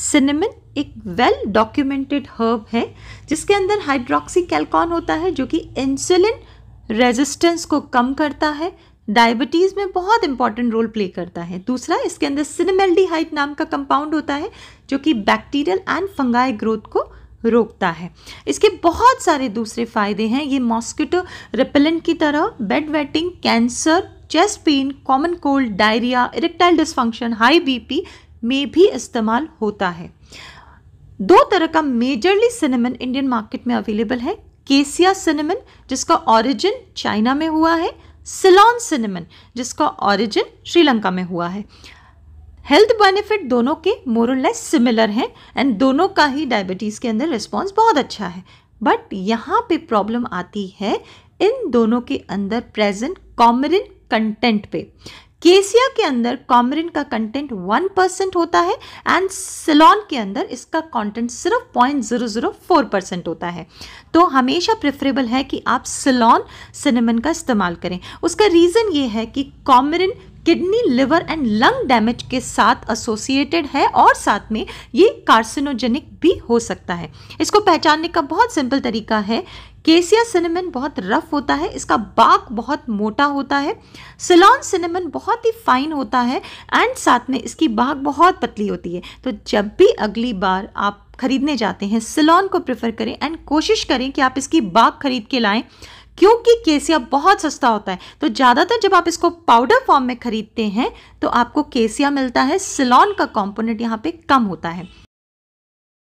cinnamon एक well documented herb है जिसके अंदर हाइड्रोक्सी कैल्कॉन होता है जो कि इंसुलिन रेजिस्टेंस को कम करता है डायबिटीज़ में बहुत इंपॉर्टेंट रोल प्ले करता है दूसरा इसके अंदर हाइट नाम का कंपाउंड होता है जो कि बैक्टीरियल एंड फंगाई ग्रोथ को रोकता है इसके बहुत सारे दूसरे फ़ायदे हैं ये मॉस्किटो रिपेलेंट की तरह bed wetting cancer chest pain common cold diarrhoea erectile dysfunction high BP में भी इस्तेमाल होता है दो तरह का मेजरली सिनेमन इंडियन मार्केट में अवेलेबल है केसिया सिनेमन जिसका ऑरिजिन चाइना में हुआ है सिलोन सिनेमन जिसका ऑरिजिन श्रीलंका में हुआ है हेल्थ बेनिफिट दोनों के मोरलेस सिमिलर हैं एंड दोनों का ही डायबिटीज़ के अंदर रिस्पॉन्स बहुत अच्छा है बट यहाँ पे प्रॉब्लम आती है इन दोनों के अंदर प्रेजेंट कॉमरिन कंटेंट पे केसिया के अंदर कॉमरिन का कंटेंट वन परसेंट होता है एंड सिलॉन के अंदर इसका कंटेंट सिर्फ point zero zero four percent होता है तो हमेशा प्रेफरेबल है कि आप सिलॉन सिनेमन का इस्तेमाल करें उसका रीज़न ये है कि coumarin kidney liver and lung damage के साथ एसोसिएटेड है और साथ में ये कार्सिनोजेनिक भी हो सकता है इसको पहचानने का बहुत सिंपल तरीका है केसिया सिनेमन बहुत रफ होता है इसका बाक बहुत मोटा होता है सिलॉन सिनेमन बहुत ही फाइन होता है एंड साथ में इसकी बाक बहुत पतली होती है तो जब भी अगली बार आप खरीदने जाते हैं सिलॉन को प्रेफर करें एंड कोशिश करें कि आप इसकी बाग खरीद के लाएं क्योंकि केसिया बहुत सस्ता होता है तो ज़्यादातर जब आप इसको पाउडर फॉर्म में ख़रीदते हैं तो आपको केसिया मिलता है सिलोन का कॉम्पोनेंट यहाँ पे कम होता है